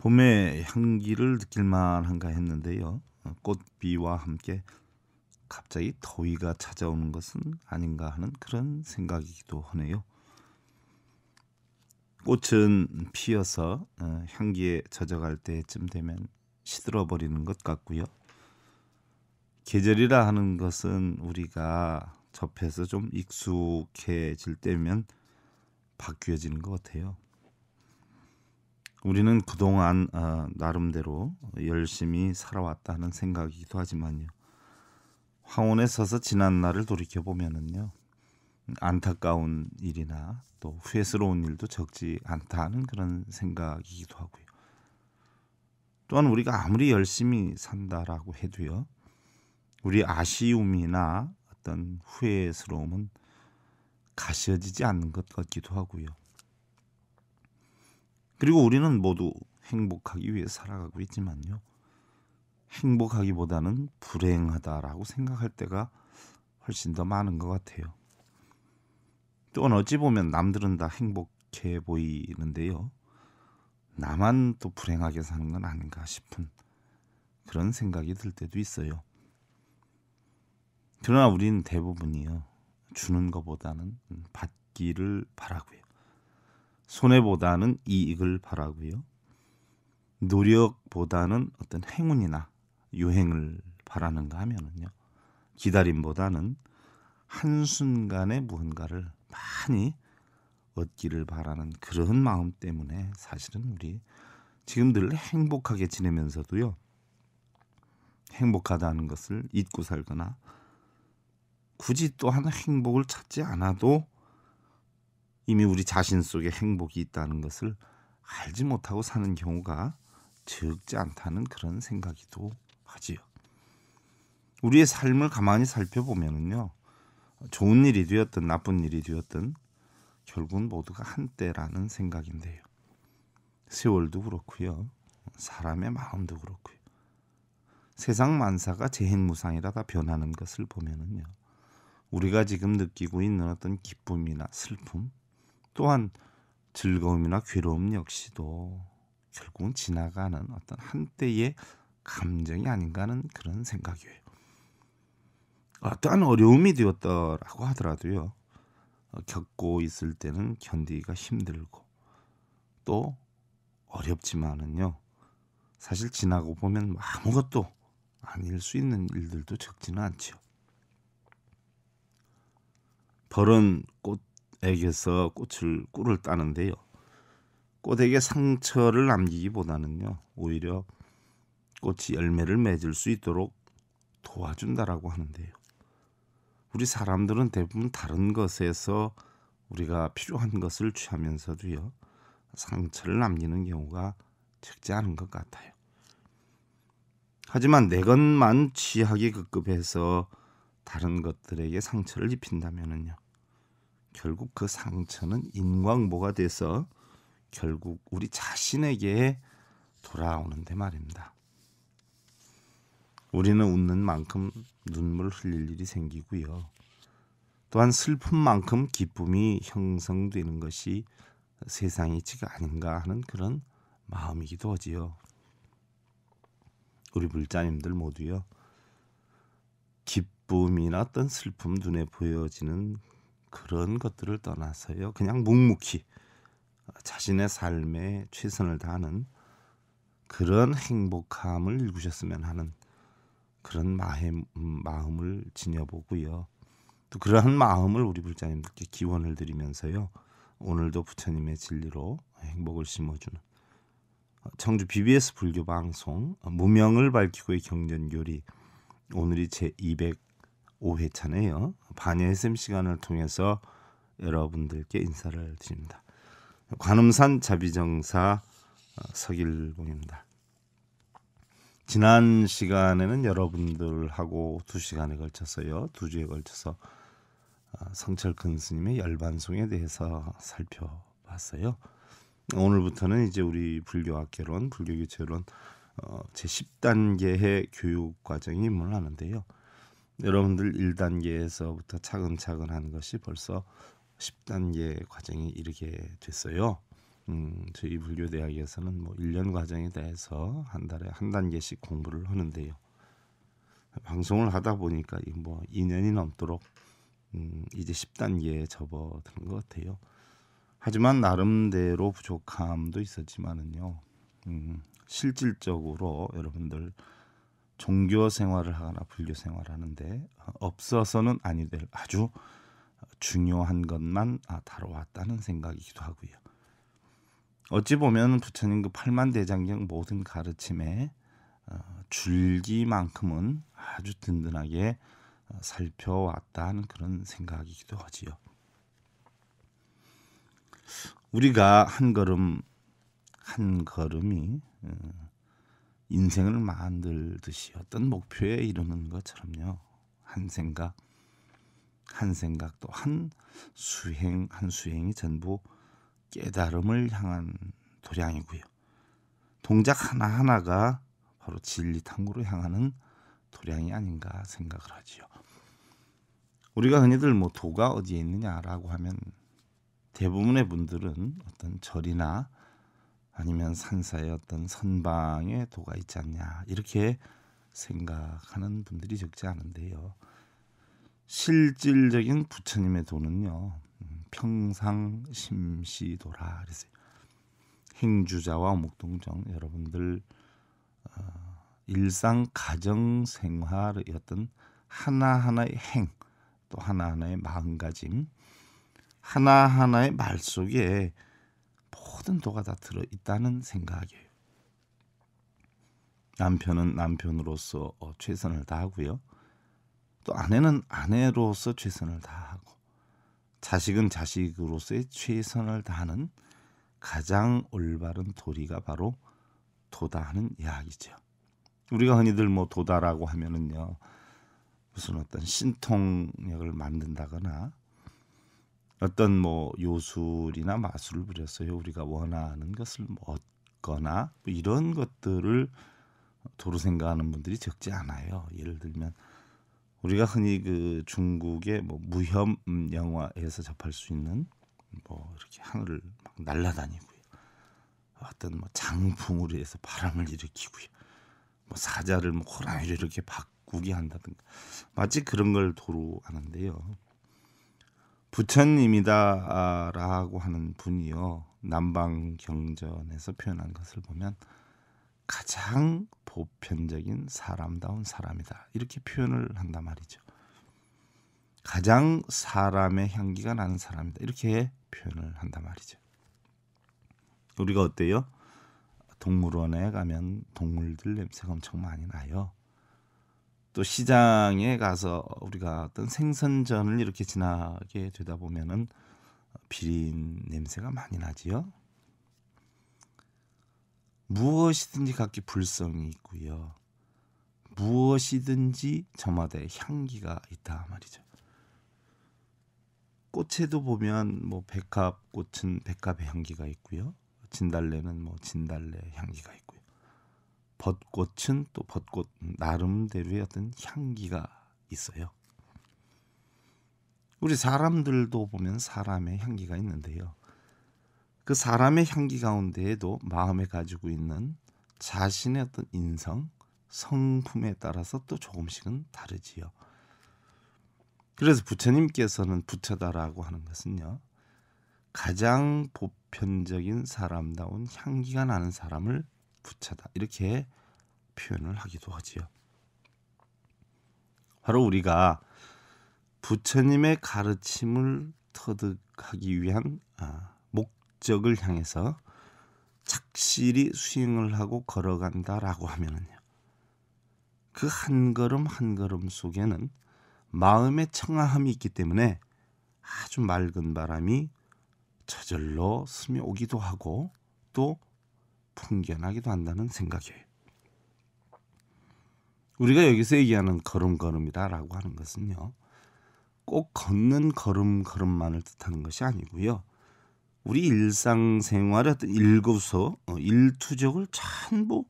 봄의 향기를 느낄 만한가 했는데요. 어, 꽃비와 함께 갑자기 더위가 찾아오는 것은 아닌가 하는 그런 생각이기도 하네요. 꽃은 피어서 어, 향기에 젖어갈 때쯤 되면 시들어버리는 것 같고요. 계절이라 하는 것은 우리가 접해서 좀 익숙해질 때면 바뀌어지는 것 같아요. 우리는 그동안 어, 나름대로 열심히 살아왔다는 생각이기도 하지만요. 황혼에 서서 지난 날을 돌이켜 보면은요. 안타까운 일이나 또 후회스러운 일도 적지 않다는 그런 생각이기도 하고요. 또한 우리가 아무리 열심히 산다라고 해도요. 우리 아쉬움이나 어떤 후회스러움은 가시어지지 않는 것 같기도 하고요. 그리고 우리는 모두 행복하기 위해 살아가고 있지만요. 행복하기보다는 불행하다라고 생각할 때가 훨씬 더 많은 것 같아요. 또는 어찌 보면 남들은 다 행복해 보이는데요. 나만 또 불행하게 사는 건 아닌가 싶은 그런 생각이 들 때도 있어요. 그러나 우리는 대부분이요. 주는 것보다는 받기를 바라고요. 손해보다는 이익을 바라고요. 노력보다는 어떤 행운이나 유행을 바라는가 하면은요. 기다림보다는 한순간에 무언가를 많이 얻기를 바라는 그런 마음 때문에 사실은 우리 지금 늘 행복하게 지내면서도요. 행복하다는 것을 잊고 살거나 굳이 또한 행복을 찾지 않아도 이미 우리 자신 속에 행복이 있다는 것을 알지 못하고 사는 경우가 적지 않다는 그런 생각이도 하지요. 우리의 삶을 가만히 살펴보면요 좋은 일이 되었든 나쁜 일이 되었든 결국은 모두가 한때라는 생각인데요. 세월도 그렇고요, 사람의 마음도 그렇고요. 세상 만사가 재행무상이라 다 변하는 것을 보면요 우리가 지금 느끼고 있는 어떤 기쁨이나 슬픔, 또한 즐거움이나 괴로움 역시도 결국은 지나가는 어떤 한때의 감정이 아닌가 하는 그런 생각이에요. 어떠한 어려움이 되었다라고 하더라도요. 어, 겪고 있을 때는 견디기가 힘들고 또 어렵지만은요. 사실 지나고 보면 아무것도 아닐 수 있는 일들도 적지는 않지 벌은 꽃 꽃에게서 꽃을 꿀을 따는데요. 꽃에게 상처를 남기기보다는요. 오히려 꽃이 열매를 맺을 수 있도록 도와준다라고 하는데요. 우리 사람들은 대부분 다른 것에서 우리가 필요한 것을 취하면서도요. 상처를 남기는 경우가 적지 않은 것 같아요. 하지만 내 것만 취하기 급급해서 다른 것들에게 상처를 입힌다면은요. 결국 그 상처는 인광모가 돼서 결국 우리 자신에게 돌아오는데 말입니다. 우리는 웃는 만큼 눈물 흘릴 일이 생기고요. 또한 슬픔만큼 기쁨이 형성되는 것이 세상이지가 아닌가 하는 그런 마음이기도 하지요. 우리 불자님들 모두요. 기쁨이나 어떤 슬픔 눈에 보여지는 그런 것들을 떠나서요. 그냥 묵묵히 자신의 삶에 최선을 다하는 그런 행복함을 읽으셨으면 하는 그런 마음, 마음을 지녀보고요. 또 그러한 마음을 우리 불자님들께 기원을 드리면서요. 오늘도 부처님의 진리로 행복을 심어주는 청주 BBS 불교 방송 무명을 밝히고의 경전 교리 오늘이 제200 5회차네요. 어, 반의 SM 시간을 통해서 여러분들께 인사를 드립니다. 관음산 자비정사 어, 서길봉입니다. 지난 시간에는 여러분들하고 두 시간에 걸쳐서요, 두 주에 걸쳐서 어, 성철큰 스님의 열반송에 대해서 살펴봤어요. 오늘부터는 이제 우리 불교학개론, 불교교체론 어, 제 10단계의 교육 과정이 문을 하는데요. 여러분들 1단계에서부터 차근차근 한 것이 벌써 10단계 과정에 이르게 됐어요. 음, 저희 불교대학에서는 뭐 1년 과정에 대해서 한 달에 한 단계씩 공부를 하는데요. 방송을 하다 보니까 뭐 2년이 넘도록 음, 이제 10단계에 접어든것 같아요. 하지만 나름대로 부족함도 있었지만은요. 음, 실질적으로 여러분들 종교 생활을 하거나 불교 생활을 하는데 어, 없어서는 아니 될 아주 중요한 것만 아, 다뤄왔다는 생각이기도 하고요. 어찌 보면 부처님 그 팔만 대장경 모든 가르침에 어, 줄기만큼은 아주 든든하게 어, 살펴왔다는 그런 생각이기도 하지요. 우리가 한 걸음 한 걸음이 인생을 만들듯이 어떤 목표에 이르는 것처럼요. 한 생각, 한 생각 또 한 수행, 한 수행이 전부 깨달음을 향한 도량이고요. 동작 하나하나가 바로 진리 탐구로 향하는 도량이 아닌가 생각을 하지요. 우리가 흔히들 뭐 도가 어디에 있느냐라고 하면 대부분의 분들은 어떤 절이나 아니면 산사의 어떤 선방에 도가 있지 않냐 이렇게 생각하는 분들이 적지 않은데요. 실질적인 부처님의 도는요 음, 평상심시도라 그랬어요. 행주자와 목동정 여러분들 어, 일상 가정 생활의 어떤 하나하나의 행 또 하나하나의 마음가짐 하나하나의 말 속에 모든 도가 다 들어 있다는 생각이에요. 남편은 남편으로서 어, 최선을 다하고요. 또 아내는 아내로서 최선을 다하고 자식은 자식으로서의 최선을 다하는 가장 올바른 도리가 바로 도다하는 이야기죠. 우리가 흔히들 뭐 도다라고 하면은요 무슨 어떤 신통력을 만든다거나 어떤 뭐 요술이나 마술을 부렸어요 우리가 원하는 것을 뭐 얻거나 뭐 이런 것들을 도로 생각하는 분들이 적지 않아요. 예를 들면 우리가 흔히 그 중국의 뭐 무협 음, 영화에서 접할 수 있는 뭐 이렇게 하늘을 막 날아다니고요. 어떤 뭐 장풍을 으 해서 바람을 일으키고요. 뭐 사자를 뭐 호랑이를 이렇게 바꾸게 한다든가 마치 그런 걸 도로 하는데요. 부처님이다라고 아, 하는 분이요 남방경전에서 표현한 것을 보면 가장 보편적인 사람다운 사람이다 이렇게 표현을 한단 말이죠. 가장 사람의 향기가 나는 사람이다 이렇게 표현을 한단 말이죠. 우리가 어때요? 동물원에 가면 동물들 냄새가 엄청 많이 나요. 또 시장에 가서 우리가 어떤 생선전을 이렇게 지나게 되다 보면은 비린 냄새가 많이 나지요. 무엇이든지 각기 불성이 있고요. 무엇이든지 저마다의 향기가 있다 말이죠. 꽃에도 보면 뭐 백합 꽃은 백합의 향기가 있고요. 진달래는 뭐 진달래 향기가 있고 벚꽃은 또 벚꽃 음, 나름대로의 어떤 향기가 있어요. 우리 사람들도 보면 사람의 향기가 있는데요. 그 사람의 향기 가운데에도 마음에 가지고 있는 자신의 어떤 인성, 성품에 따라서 또 조금씩은 다르지요. 그래서 부처님께서는 부처다라고 하는 것은요. 가장 보편적인 사람다운 향기가 나는 사람을 부차다 이렇게 표현을 하기도 하지요. 바로 우리가 부처님의 가르침을 터득하기 위한 아, 목적을 향해서 착실히 수행을 하고 걸어간다라고 하면은요. 그 한 걸음 한 걸음 속에는 마음의 청아함이 있기 때문에 아주 맑은 바람이 저절로 스며오기도 하고 또 풍겨나기도 한다는 생각이에요. 우리가 여기서 얘기하는 걸음걸음이다라고 하는 것은요. 꼭 걷는 걸음걸음만을 뜻하는 것이 아니고요. 우리 일상생활의 어떤 일구서 어, 일투족을 전부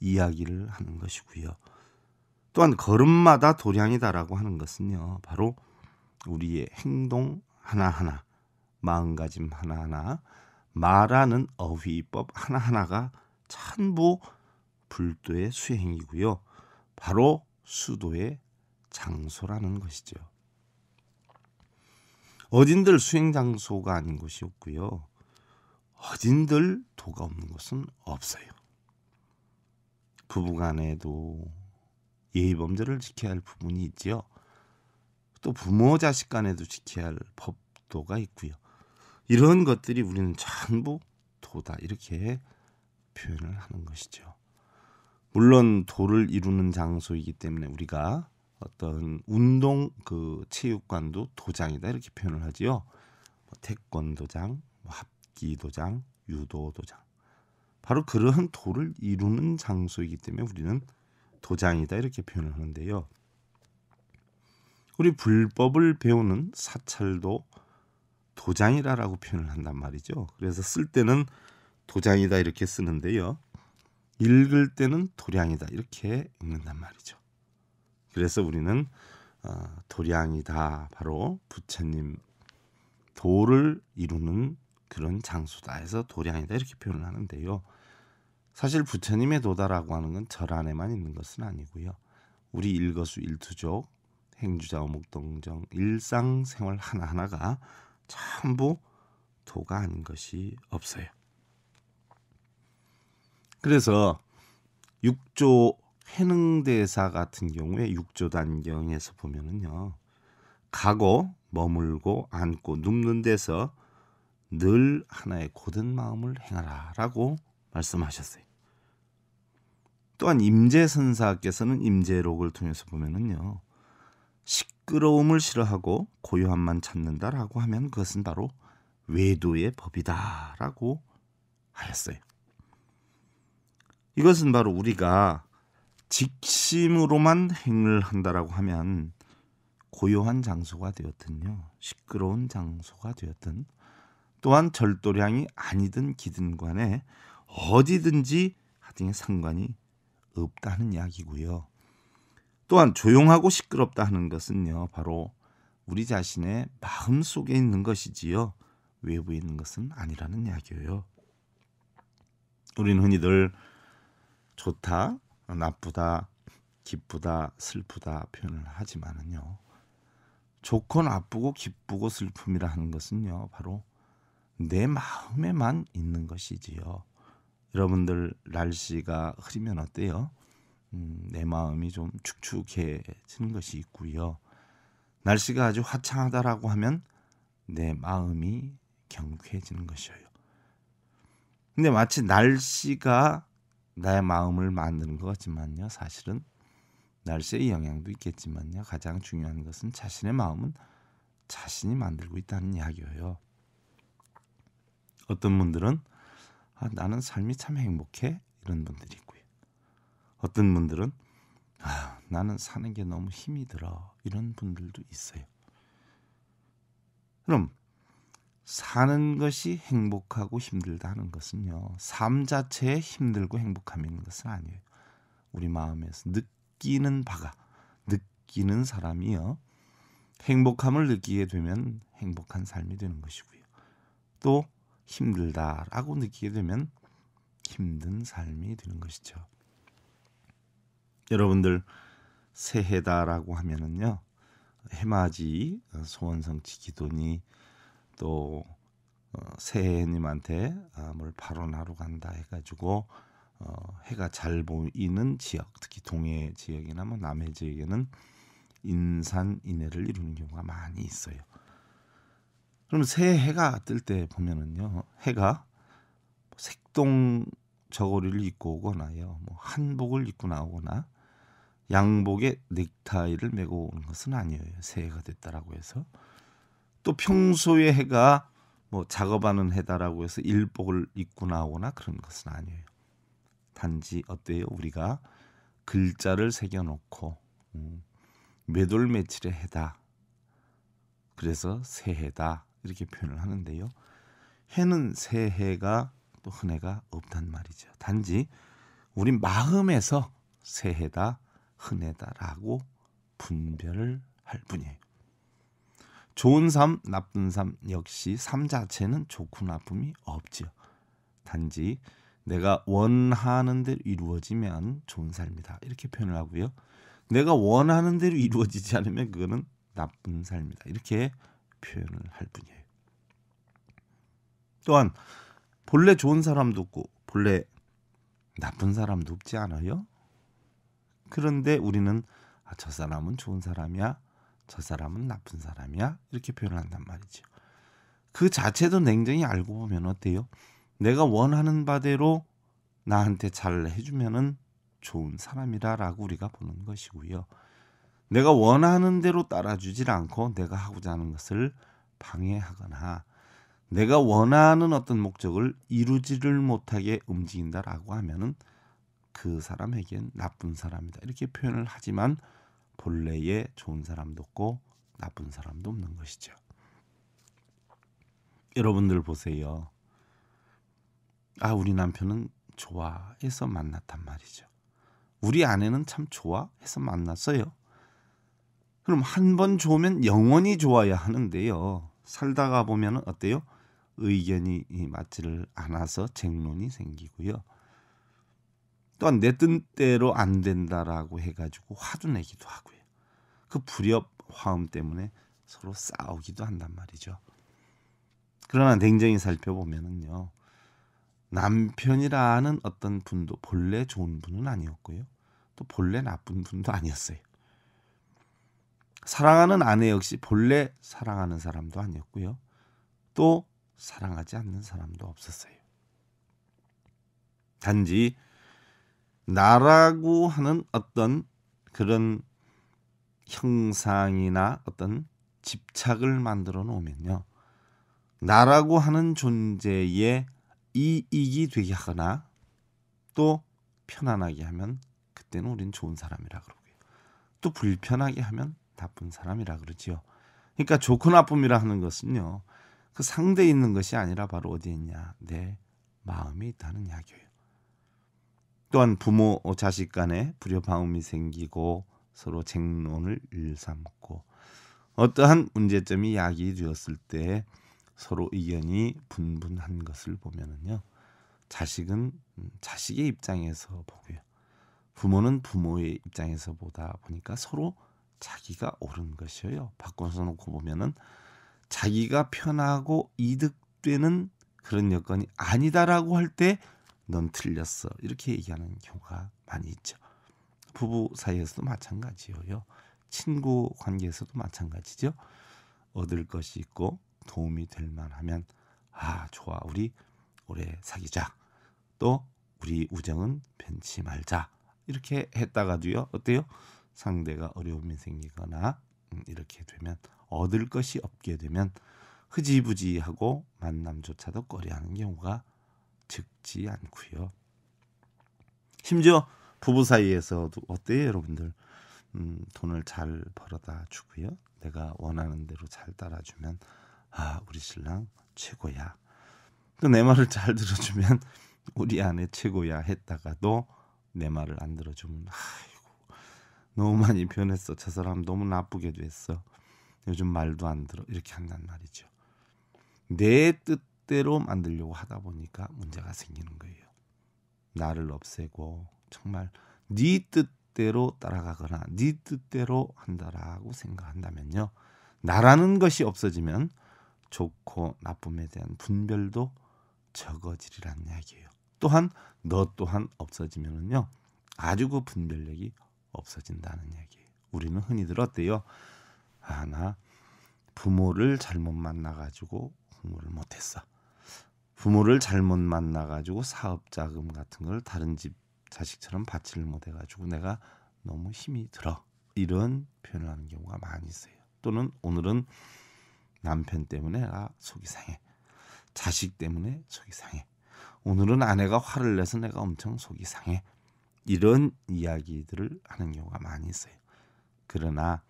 이야기를 하는 것이고요. 또한 걸음마다 도량이다라고 하는 것은요. 바로 우리의 행동 하나하나, 마음가짐 하나하나, 말하는 어휘법 하나하나가 전부 불도의 수행이고요. 바로 수도의 장소라는 것이죠. 어딘들 수행 장소가 아닌 곳이 없고요. 어딘들 도가 없는 곳은 없어요. 부부간에도 예의 범죄를 지켜야 할 부분이 있지요. 또 부모 자식 간에도 지켜야 할 법도가 있고요. 이런 것들이 우리는 전부 도다 이렇게 표현을 하는 것이죠. 물론 도를 이루는 장소이기 때문에 우리가 어떤 운동 그 체육관도 도장이다 이렇게 표현을 하지요. 뭐 태권도장, 뭐 합기도장, 유도도장. 바로 그러한 도를 이루는 장소이기 때문에 우리는 도장이다 이렇게 표현을 하는데요. 우리 불법을 배우는 사찰도 도장이라라고 표현을 한단 말이죠. 그래서 쓸 때는 도장이다 이렇게 쓰는데요. 읽을 때는 도량이다 이렇게 읽는단 말이죠. 그래서 우리는 어, 도량이다 바로 부처님 도를 이루는 그런 장소다 해서 도량이다 이렇게 표현을 하는데요. 사실 부처님의 도다라고 하는 건 절 안에만 있는 것은 아니고요. 우리 일거수 일투족 행주자 오목동정 일상생활 하나하나가 전부 도가 아닌 것이 없어요. 그래서 6조 해능대사 같은 경우에 6조 단경에서 보면은요. 가고 머물고 앉고 눕는 데서 늘 하나의 고든 마음을 행하라라고 말씀하셨어요. 또한 임재선사께서는 임재록을 통해서 보면은요. 식 부끄러움을 싫어하고 고요함만 찾는다라고 하면 그것은 바로 외도의 법이다라고 하였어요. 이것은 바로 우리가 직심으로만 행을 한다라고 하면 고요한 장소가 되었든요, 시끄러운 장소가 되었든, 또한 절도량이 아니든 기든 간에 어디든지 하등의 상관이 없다는 이야기고요. 또한 조용하고 시끄럽다 하는 것은요, 바로 우리 자신의 마음 속에 있는 것이지요. 외부에 있는 것은 아니라는 이야기예요. 우리는 흔히 들 좋다, 나쁘다, 기쁘다, 슬프다 표현을 하지만은요. 좋고 나쁘고 기쁘고 슬픔이라 하는 것은요. 바로 내 마음에만 있는 것이지요. 여러분들 날씨가 흐리면 어때요? 음, 내 마음이 좀 축축해지는 것이 있고요. 날씨가 아주 화창하다라고 하면 내 마음이 경쾌해지는 것이에요. 근데 마치 날씨가 나의 마음을 만드는 것 같지만요. 사실은 날씨의 영향도 있겠지만요. 가장 중요한 것은 자신의 마음은 자신이 만들고 있다는 이야기예요. 어떤 분들은 아, 나는 삶이 참 행복해 이런 분들이 있고 어떤 분들은 아, 나는 사는 게 너무 힘이 들어 이런 분들도 있어요. 그럼 사는 것이 행복하고 힘들다는 것은요. 삶 자체에 힘들고 행복함인 것은 아니에요. 우리 마음에서 느끼는 바가 느끼는 사람이요. 행복함을 느끼게 되면 행복한 삶이 되는 것이고요. 또 힘들다라고 느끼게 되면 힘든 삶이 되는 것이죠. 여러분들 새해다라고 하면은요 해맞이 어, 소원성취 기도니 또 어, 새해님한테 아, 뭘 발언하러 간다 해가지고 어, 해가 잘 보이는 지역, 특히 동해 지역이나 뭐 남해 지역에는 인산 인해를 이루는 경우가 많이 있어요. 그럼 새 해가 뜰 때 보면은요, 해가 뭐 색동 저고리를 입고 오거나요, 뭐 한복을 입고 나오거나 양복에 넥타이를 메고 오는 것은 아니에요. 새해가 됐다라고 해서 또 평소에 해가 뭐 작업하는 해다라고 해서 일복을 입고 나오거나 그런 것은 아니에요. 단지 어때요? 우리가 글자를 새겨놓고 음, 매돌매칠의 해다. 그래서 새해다 이렇게 표현을 하는데요. 해는 새해가 또 흔해가 없단 말이죠. 단지 우리 마음에서 새해다 흔해다라고 분별을 할 뿐이에요. 좋은 삶, 나쁜 삶 역시 삶 자체는 좋고 나쁨이 없지요. 단지 내가 원하는 대로 이루어지면 좋은 삶이다 이렇게 표현을 하고요. 내가 원하는 대로 이루어지지 않으면 그거는 나쁜 삶이다 이렇게 표현을 할 뿐이에요. 또한 본래 좋은 사람도 없고 본래 나쁜 사람도 없지 않아요. 그런데 우리는 아, 저 사람은 좋은 사람이야. 저 사람은 나쁜 사람이야. 이렇게 표현을 한단 말이죠. 그 자체도 냉정히 알고 보면 어때요? 내가 원하는 바대로 나한테 잘 해주면은 좋은 사람이라라고 우리가 보는 것이고요. 내가 원하는 대로 따라주질 않고 내가 하고자 하는 것을 방해하거나 내가 원하는 어떤 목적을 이루지를 못하게 움직인다라고 하면은 그 사람에겐 나쁜 사람이다 이렇게 표현을 하지만 본래에 좋은 사람도 없고 나쁜 사람도 없는 것이죠. 여러분들 보세요. 아 우리 남편은 좋아해서 만났단 말이죠. 우리 아내는 참 좋아해서 만났어요. 그럼 한 번 좋으면 영원히 좋아야 하는데요. 살다가 보면 어때요? 의견이 맞지를 않아서 쟁론이 생기고요. 또한 그러니까 내 뜻대로 안 된다라고 해가지고 화도 내기도 하고요. 그 불협 화음 때문에 서로 싸우기도 한단 말이죠. 그러나 냉정히 살펴보면은요. 남편이라는 어떤 분도 본래 좋은 분은 아니었고요. 또 본래 나쁜 분도 아니었어요. 사랑하는 아내 역시 본래 사랑하는 사람도 아니었고요. 또 사랑하지 않는 사람도 없었어요. 단지 나라고 하는 어떤 그런 형상이나 어떤 집착을 만들어 놓으면요. 나라고 하는 존재의 이익이 되게 하거나 또 편안하게 하면 그때는 우린 좋은 사람이라 그러고요. 또 불편하게 하면 나쁜 사람이라 그러지요. 그러니까 좋고 나쁨이라 하는 것은요. 그 상대에 있는 것이 아니라 바로 어디 있냐. 내 마음이 있다는 이야기예요. 또한 부모 자식 간에 불협화음이 생기고 서로 쟁론을 일삼고 어떠한 문제점이 야기 되었을 때 서로 의견이 분분한 것을 보면은요 자식은 음, 자식의 입장에서 보고요 부모는 부모의 입장에서 보다 보니까 서로 자기가 옳은 것이에요 바꿔서 놓고 보면은 자기가 편하고 이득되는 그런 여건이 아니다라고 할때 넌 틀렸어. 이렇게 얘기하는 경우가 많이 있죠. 부부 사이에서도 마찬가지예요. 친구 관계에서도 마찬가지죠. 얻을 것이 있고 도움이 될 만하면 아 좋아 우리 오래 사귀자 또 우리 우정은 변치 말자 이렇게 했다가도요 어때요 상대가 어려움이 생기거나 음, 이렇게 되면 얻을 것이 없게 되면 흐지부지하고 만남조차도 꺼려하는 경우가 듣지 않고요. 심지어 부부 사이에서도 어때요, 여러분들? 음, 돈을 잘 벌어다 주고요. 내가 원하는 대로 잘 따라주면 아, 우리 신랑 최고야. 또 내 말을 잘 들어주면 우리 아내 최고야 했다가도 내 말을 안 들어주면 아이고 너무 많이 변했어 저 사람 너무 나쁘게 됐어 요즘 말도 안 들어 이렇게 한단 말이죠 내뜻 뜻대로 만들려고 하다 보니까 문제가 생기는 거예요. 나를 없애고 정말 네 뜻대로 따라가거나 네 뜻대로 한다라고 생각한다면요. 나라는 것이 없어지면 좋고 나쁨에 대한 분별도 적어지리라는 이야기예요. 또한 너 또한 없어지면은요. 아주 그 분별력이 없어진다는 이야기예요. 우리는 흔히 들었대요. 아, 나 부모를 잘못 만나 가지고 공부를 못 했어. 부모를 잘못 만나가지고 사업자금 같은 걸 다른 집 자식처럼 받지를 못해가지고 내가 너무 힘이 들어 이런 표현을 하는 경우가 많이 있어요. 또는 오늘은 남편 때문에 아 속이 상해, 자식 때문에 속이 상해. 오늘은 아내가 화를 내서 내가 엄청 속이 상해. 이런 이야기들을 하는 경우가 많이 있어요. 그러나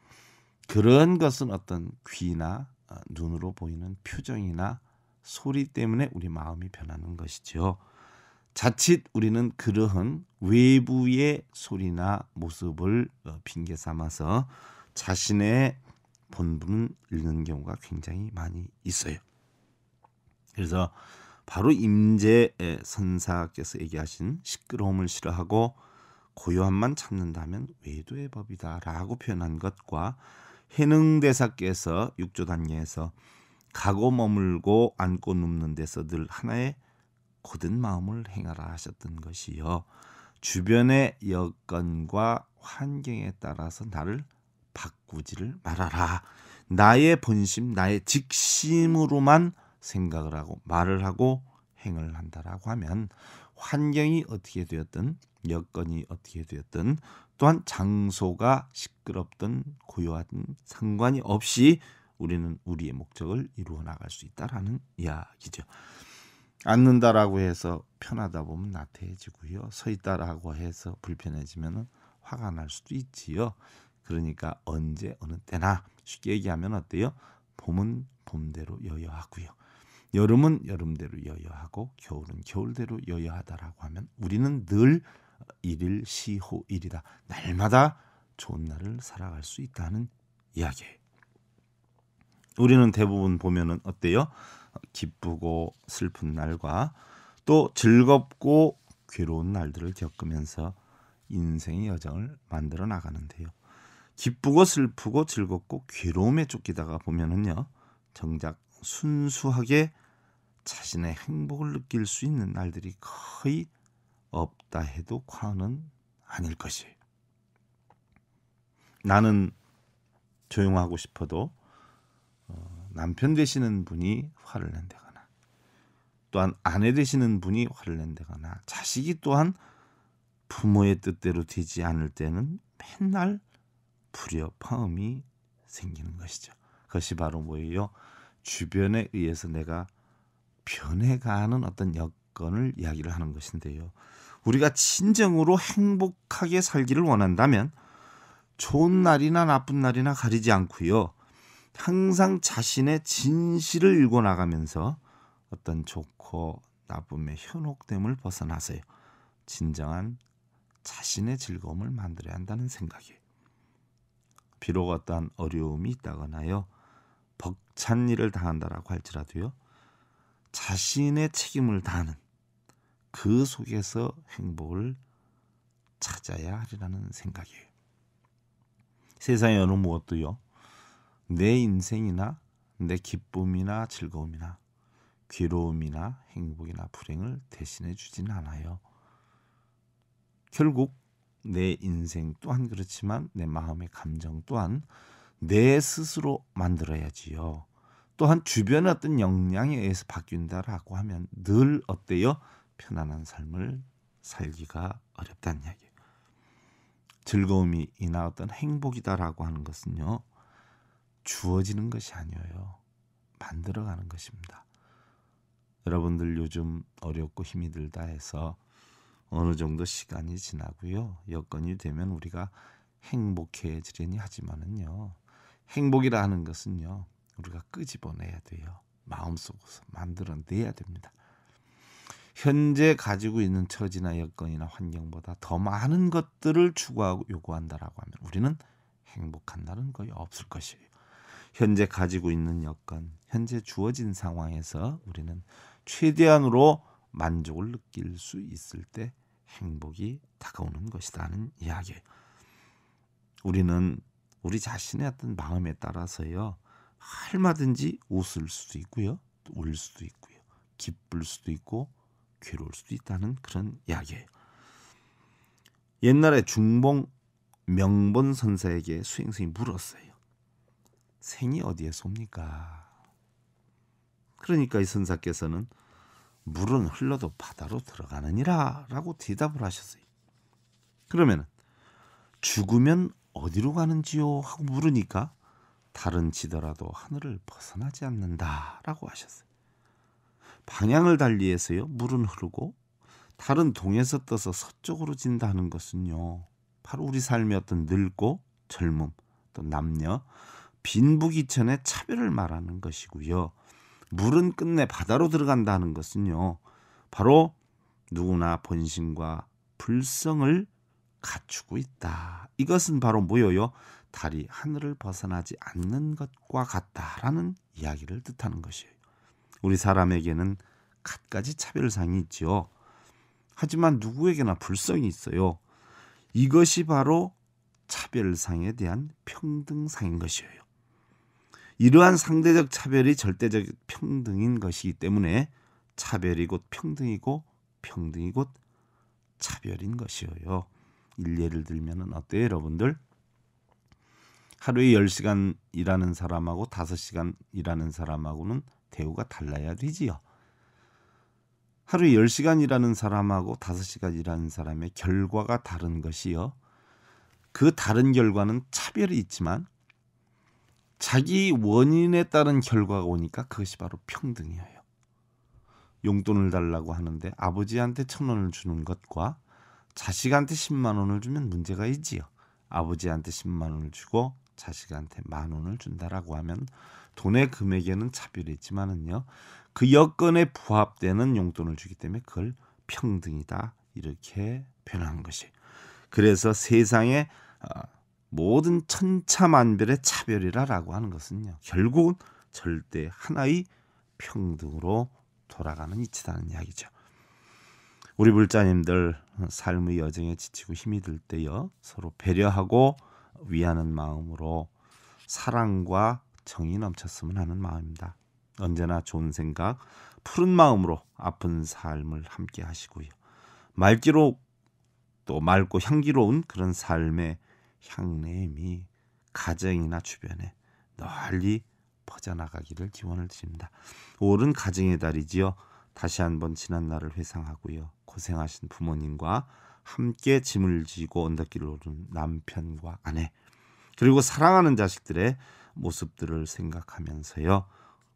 그런 것은 어떤 귀나 어, 눈으로 보이는 표정이나 소리 때문에 우리 마음이 변하는 것이지요. 자칫 우리는 그러한 외부의 소리나 모습을 어, 핑계 삼아서 자신의 본분을 잃는 경우가 굉장히 많이 있어요. 그래서 바로 임재 선사께서 얘기하신 시끄러움을 싫어하고 고요함만 찾는다면 외도의 법이다라고 표현한 것과 해능대사께서 육조 단계에서 가고 머물고 앉고 눕는 데서 늘 하나의 고든 마음을 행하라 하셨던 것이요. 주변의 여건과 환경에 따라서 나를 바꾸지를 말아라. 나의 본심, 나의 직심으로만 생각을 하고 말을 하고 행을 한다라고 하면 환경이 어떻게 되었든 여건이 어떻게 되었든 또한 장소가 시끄럽든 고요하든 상관이 없이 우리는 우리의 목적을 이루어 나갈 수 있다라는 이야기죠. 앉는다라고 해서 편하다 보면 나태해지고요. 서 있다라고 해서 불편해지면 화가 날 수도 있지요. 그러니까 언제 어느 때나 쉽게 얘기하면 어때요? 봄은 봄대로 여여하고요. 여름은 여름대로 여여하고 겨울은 겨울대로 여여하다라고 하면 우리는 늘 일일 시호일이다. 날마다 좋은 날을 살아갈 수 있다는 이야기예요. 우리는 대부분 보면은 어때요? 기쁘고 슬픈 날과 또 즐겁고 괴로운 날들을 겪으면서 인생의 여정을 만들어 나가는데요. 기쁘고 슬프고 즐겁고 괴로움에 쫓기다가 보면은요. 정작 순수하게 자신의 행복을 느낄 수 있는 날들이 거의 없다 해도 과언은 아닐 것이에요. 나는 조용하고 싶어도 남편 되시는 분이 화를 낸다거나 또한 아내 되시는 분이 화를 낸다거나 자식이 또한 부모의 뜻대로 되지 않을 때는 맨날 불협화음이 생기는 것이죠. 그것이 바로 뭐예요? 주변에 의해서 내가 변해가는 어떤 여건을 이야기를 하는 것인데요. 우리가 진정으로 행복하게 살기를 원한다면 좋은 날이나 나쁜 날이나 가리지 않고요. 항상 자신의 진실을 읽어 나가면서 어떤 좋고 나쁨의 현혹됨을 벗어나세요. 진정한 자신의 즐거움을 만들어야 한다는 생각이에요. 비록 어떠한 어려움이 있다거나요. 벅찬 일을 당한다라고 할지라도요. 자신의 책임을 다하는 그 속에서 행복을 찾아야 하리라는 생각이에요. 세상의 어느 무엇도요. 내 인생이나 내 기쁨이나 즐거움이나 괴로움이나 행복이나 불행을 대신해 주진 않아요. 결국 내 인생 또한 그렇지만 내 마음의 감정 또한 내 스스로 만들어야지요. 또한 주변의 어떤 영향에 의해서 바뀐다라고 하면 늘 어때요? 편안한 삶을 살기가 어렵다는 이야기예요. 즐거움이나 어떤 행복이다라고 하는 것은요. 주어지는 것이 아니에요. 만들어가는 것입니다. 여러분들 요즘 어렵고 힘이 들다 해서 어느 정도 시간이 지나고요. 여건이 되면 우리가 행복해지려니 하지만은요. 행복이라 하는 것은요. 우리가 끄집어내야 돼요. 마음속에서 만들어내야 됩니다. 현재 가지고 있는 처지나 여건이나 환경보다 더 많은 것들을 추구하고 요구한다라고 하면 우리는 행복한 날은 거의 없을 것이에요. 현재 가지고 있는 여건, 현재 주어진 상황에서 우리는 최대한으로 만족을 느낄 수 있을 때 행복이 다가오는 것이다는 이야기예요. 우리는 우리 자신의 어떤 마음에 따라서요. 얼마든지 웃을 수도 있고요. 울 수도 있고요. 기쁠 수도 있고 괴로울 수도 있다는 그런 이야기예요. 옛날에 중봉 명본 선사에게 수행생이 물었어요. 생이 어디에 쏩니까? 그러니까 이 선사께서는 물은 흘러도 바다로 들어가느니라 라고 대답을 하셨어요. 그러면 죽으면 어디로 가는지요? 하고 물으니까 다른 지더라도 하늘을 벗어나지 않는다 라고 하셨어요. 방향을 달리해서요. 물은 흐르고 다른 동에서 떠서 서쪽으로 진다는 것은요. 바로 우리 삶의 어떤 늙고 젊음 또 남녀 빈부귀천의 차별을 말하는 것이고요. 물은 끝내 바다로 들어간다는 것은요. 바로 누구나 본심과 불성을 갖추고 있다. 이것은 바로 뭐여요? 달이 하늘을 벗어나지 않는 것과 같다라는 이야기를 뜻하는 것이에요. 우리 사람에게는 갖가지 차별상이 있지요. 하지만 누구에게나 불성이 있어요. 이것이 바로 차별상에 대한 평등상인 것이에요. 이러한 상대적 차별이 절대적 평등인 것이기 때문에 차별이 곧 평등이고 평등이 곧 차별인 것이어요. 일례를 들면은 어때요, 여러분들? 하루에 10시간 일하는 사람하고 5시간 일하는 사람하고는 대우가 달라야 되지요. 하루에 10시간 일하는 사람하고 5시간 일하는 사람의 결과가 다른 것이요. 그 다른 결과는 차별이 있지만 자기 원인에 따른 결과가 오니까 그것이 바로 평등이에요. 용돈을 달라고 하는데 아버지한테 천 원을 주는 것과 자식한테 십만 원을 주면 문제가 있지요. 아버지한테 십만 원을 주고 자식한테 만 원을 준다라고 하면 돈의 금액에는 차별이 있지만은요. 그 여건에 부합되는 용돈을 주기 때문에 그걸 평등이다 이렇게 표현한 것이. 그래서 세상에 어, 모든 천차만별의 차별이라라고 하는 것은요. 결국은 절대 하나의 평등으로 돌아가는 이치라는 이야기죠. 우리 불자님들 삶의 여정에 지치고 힘이 들 때요. 서로 배려하고 위하는 마음으로 사랑과 정이 넘쳤으면 하는 마음입니다. 언제나 좋은 생각, 푸른 마음으로 아픈 삶을 함께 하시고요. 맑기로 또 맑고 향기로운 그런 삶의 향내미 가정이나 주변에 널리 퍼져나가기를 기원을 드립니다. 오월은 가정의 달이지요. 다시 한번 지난 날을 회상하고요. 고생하신 부모님과 함께 짐을 지고 언덕길을 오른 남편과 아내 그리고 사랑하는 자식들의 모습들을 생각하면서요.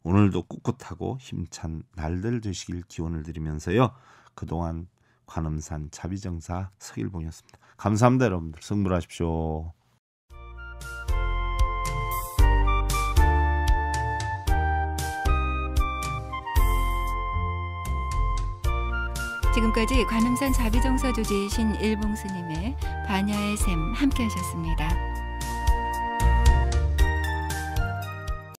오늘도 꿋꿋하고 힘찬 날들 되시길 기원을 드리면서요. 그동안 관음산 자비정사 서일봉이었습니다. 감사합니다, 여러분들. 승부하십시오. 지금까지 관음산 자비정서 조지신 이 일봉스님의 반야의 샘 함께 하셨습니다.